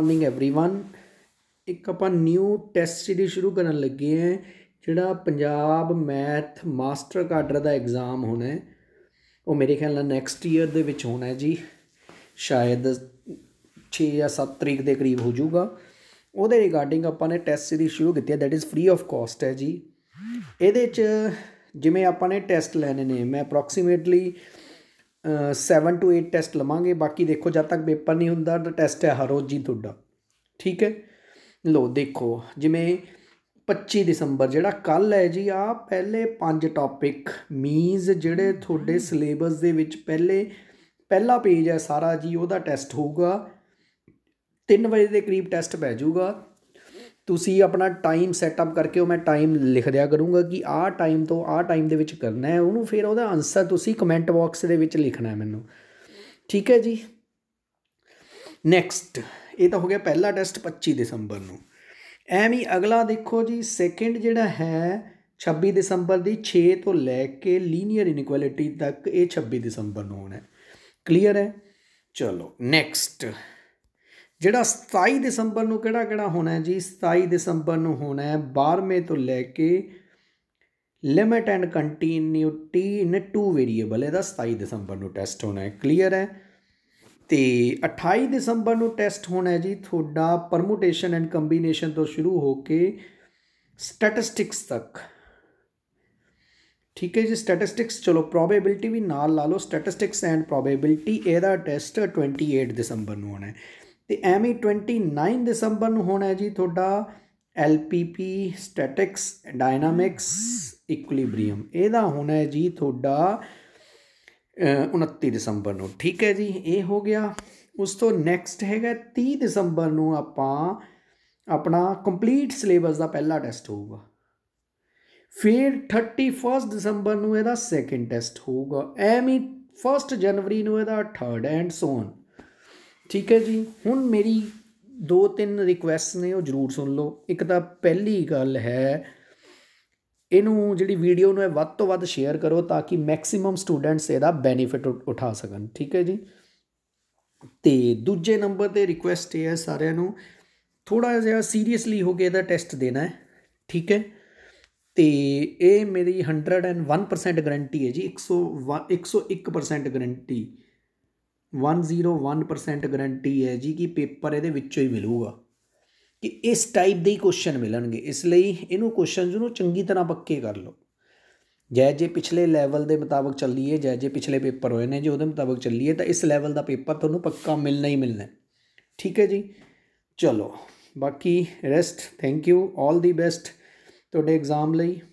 morning everyone ਇੱਕ ਆਪਾਂ new test series ਸ਼ੁਰੂ ਕਰਨ ਲੱਗੇ ਆ ਜਿਹੜਾ ਪੰਜਾਬ ਮੈਥ ਮਾਸਟਰ ਕਾਡਰ ਦਾ ਐਗਜ਼ਾਮ ਹੋਣਾ ਹੈ ਉਹ ਮੇਰੇ ਖਿਆਲ ਨਾਲ ਨੈਕਸਟ ਈਅਰ ਦੇ ਵਿੱਚ ਹੋਣਾ ਹੈ ਜੀ ਸ਼ਾਇਦ 6 ਜਾਂ 7 ਤਰੀਕ ਦੇ ਕਰੀਬ ਹੋ ਜਾਊਗਾ ਉਹਦੇ ਰਿਗਾਰਡਿੰਗ ਆਪਾਂ ਨੇ ਟੈਸਟ ਸੀਰੀਜ਼ ਸ਼ੁਰੂ ਕੀਤੀ ਹੈ that is free of cost ਹੈ ਜੀ ਇਹਦੇ ਚ ਜਿਵੇਂ ਆਪਾਂ ਨੇ ਟੈਸਟ ਲੈਣੇ ਨੇ ਮੈਂ ਅਪਰੋਕਸੀਮੇਟਲੀ 7 ਟੂ 8 ਟੈਸਟ ਲਵਾਂਗੇ ਬਾਕੀ ਦੇਖੋ ਜਦ ਤੱਕ ਪੇਪਰ ਨਹੀਂ ਹੁੰਦਾ ਤਾਂ ਟੈਸਟ ਹੈ ਹਰ ਰੋਜ਼ ਜੀ ਤੁਹਾਡਾ ਠੀਕ ਹੈ ਲੋ ਦੇਖੋ ਜਿਵੇਂ 25 ਦਸੰਬਰ ਜਿਹੜਾ ਕੱਲ ਹੈ ਜੀ ਆ ਪਹਿਲੇ ਪੰਜ ਟੌਪਿਕ ਮੀਨਸ ਜਿਹੜੇ ਤੁਹਾਡੇ ਸਿਲੇਬਸ ਦੇ ਵਿੱਚ ਪਹਿਲੇ ਪਹਿਲਾ ਪੇਜ ਹੈ ਸਾਰਾ ਜੀ ਉਹਦਾ ਟੈਸਟ ਹੋਊਗਾ 3 ਵਜੇ ਦੇ ਕਰੀਬ ਟੈਸਟ ਪੈ ਜਾਊਗਾ ਤੁਸੀਂ ਆਪਣਾ ਟਾਈਮ ਸੈਟਅਪ ਕਰਕੇ ਉਹ ਮੈਂ ਟਾਈਮ ਲਿਖ ਦਿਆ ਕਰੂੰਗਾ ਕਿ ਆਹ ਟਾਈਮ ਤੋਂ ਆਹ ਟਾਈਮ ਦੇ ਵਿੱਚ ਕਰਨਾ ਹੈ ਉਹਨੂੰ ਫਿਰ ਉਹਦਾ ਆਨਸਰ ਤੁਸੀਂ ਕਮੈਂਟ ਬਾਕਸ ਦੇ ਵਿੱਚ ਲਿਖਣਾ ਹੈ ਮੈਨੂੰ ਠੀਕ ਹੈ ਜੀ ਨੈਕਸਟ ਇਹ ਤਾਂ ਹੋ ਗਿਆ ਪਹਿਲਾ ਟੈਸਟ 25 ਦਸੰਬਰ ਨੂੰ ਐਵੇਂ ਹੀ ਅਗਲਾ ਦੇਖੋ ਜੀ ਸੈਕਿੰਡ ਜਿਹੜਾ ਹੈ 26 ਦਸੰਬਰ ਦੀ 6 ਤੋਂ ਲੈ ਕੇ ਲੀਨੀਅਰ ਇਨਕੁਐਲਿਟੀ ਤੱਕ ਇਹ 26 ਦਸੰਬਰ ਨੂੰ ਹੋਣਾ ਹੈ ਕਲੀਅਰ ਹੈ ਚਲੋ ਨੈਕਸਟ ਜਿਹੜਾ 27 ਦਸੰਬਰ ਨੂੰ ਕਿਹੜਾ ਕਿਹੜਾ ਹੋਣਾ ਹੈ ਜੀ 27 ਦਸੰਬਰ ਨੂੰ ਹੋਣਾ ਹੈ 12ਵੇਂ ਤੋਂ ਲੈ ਕੇ limit and continuity in two variable ਇਹਦਾ 27 ਦਸੰਬਰ ਨੂੰ ਟੈਸਟ ਹੋਣਾ ਹੈ ਕਲੀਅਰ ਹੈ ਤੇ 28 ਦਸੰਬਰ ਨੂੰ ਟੈਸਟ ਹੋਣਾ ਹੈ ਜੀ ਤੁਹਾਡਾ ਪਰਮੂਟੇਸ਼ਨ ਐਂਡ ਕੰਬੀਨੇਸ਼ਨ ਤੋਂ ਸ਼ੁਰੂ ਹੋ ਕੇ ਸਟੈਟਿਸਟਿਕਸ ਤੱਕ ਠੀਕ ਹੈ ਜੀ ਸਟੈਟਿਸਟਿਕਸ ਚਲੋ ਪ੍ਰੋਬੇਬਿਲਟੀ ਵੀ ਨਾਲ ਲਾ ਲਓ ਸਟੈਟਿਸਟਿਕਸ ਐਂਡ ਪ੍ਰੋਬੇਬਿਲਟੀ ਇਹਦਾ ਟੈਸਟ 28 ਦਸੰਬਰ ਨੂੰ ਹੋਣਾ ਹੈ ਤੇ ਐਵੇਂ 29 ਦਸੰਬਰ ਨੂੰ ਹੋਣਾ ਹੈ ਜੀ ਤੁਹਾਡਾ LPP ਸਟੈਟਿਕਸ ਡਾਇਨਾਮਿਕਸ ਇਕੁਇਲਿਬ੍ਰੀਅਮ ਇਹਦਾ ਹੋਣਾ ਹੈ ਜੀ ਤੁਹਾਡਾ 29 ਦਸੰਬਰ ਨੂੰ ਠੀਕ ਹੈ ਜੀ ਇਹ ਹੋ ਗਿਆ ਉਸ ਤੋਂ ਨੈਕਸਟ ਹੈਗਾ 30 ਦਸੰਬਰ ਨੂੰ ਆਪਾਂ ਆਪਣਾ ਕੰਪਲੀਟ ਸਿਲੇਬਸ ਦਾ ਪਹਿਲਾ ਟੈਸਟ ਹੋਊਗਾ ਫਿਰ 31 ਦਸੰਬਰ ਨੂੰ ਇਹਦਾ ਸੈਕੰਡ ਟੈਸਟ ਹੋਊਗਾ ਐਵੇਂ 1 ਜਨਵਰੀ ਨੂੰ ਇਹਦਾ 3rd ਐਂਡ ਸੋ ਔਨ ਠੀਕ ਹੈ ਜੀ ਹੁਣ ਮੇਰੀ ਦੋ ਤਿੰਨ ਰਿਕੁਐਸਟ ਨੇ ਉਹ ਜਰੂਰ ਸੁਣ ਲਓ ਇੱਕ ਤਾਂ ਪਹਿਲੀ ਗੱਲ ਹੈ ਇਹਨੂੰ ਜਿਹੜੀ ਵੀਡੀਓ ਨੂੰ ਹੈ ਵੱਧ ਤੋਂ ਵੱਧ ਸ਼ੇਅਰ ਕਰੋ ਤਾਂ ਕਿ ਮੈਕਸਿਮਮ ਸਟੂਡੈਂਟਸ ਇਹਦਾ ਬੈਨੀਫਿਟ ਉਠਾ ਸਕਣ ਠੀਕ ਹੈ ਜੀ ਤੇ ਦੂਜੇ ਨੰਬਰ ਤੇ ਰਿਕੁਐਸਟ ਹੈ ਸਾਰਿਆਂ ਨੂੰ ਥੋੜਾ ਜਿਹਾ ਸੀਰੀਅਸਲੀ ਹੋ ਕੇ ਇਹਦਾ ਟੈਸਟ ਦੇਣਾ ਹੈ ਠੀਕ ਹੈ ਤੇ ਇਹ ਮੇਰੀ 101% ਗਾਰੰਟੀ ਹੈ ਜੀ 101 101% ਗਾਰੰਟੀ 101% ਗਰੰਟੀ ਹੈ ਜੀ ਕਿ ਪੇਪਰ ਇਹਦੇ ਵਿੱਚੋਂ ਹੀ ਮਿਲੂਗਾ ਕਿ ਇਸ ਟਾਈਪ ਦੇ ਹੀ ਕੁਐਸਚਨ ਮਿਲਣਗੇ ਇਸ ਲਈ ਇਹਨੂੰ ਕੁਐਸਚਨਸ ਨੂੰ ਚੰਗੀ ਤਰ੍ਹਾਂ ਪੱਕੇ ਕਰ ਲਓ ਜੈ ਜੇ ਪਿਛਲੇ ਲੈਵਲ ਦੇ ਮੁਤਾਬਕ ਚੱਲੀਏ ਜੈ ਜੇ ਪਿਛਲੇ ਪੇਪਰ ਹੋਏ ਨੇ ਜੇ ਉਹਦੇ ਮੁਤਾਬਕ ਚੱਲੀਏ ਤਾਂ ਇਸ ਲੈਵਲ ਦਾ ਪੇਪਰ ਤੁਹਾਨੂੰ ਪੱਕਾ ਮਿਲਣਾ ਹੀ ਮਿਲਣਾ ਠੀਕ ਹੈ ਜੀ ਚਲੋ ਬਾਕੀ rest thank you 올 the best ਤੁਹਾਡੇ ਐਗਜ਼ਾਮ ਲਈ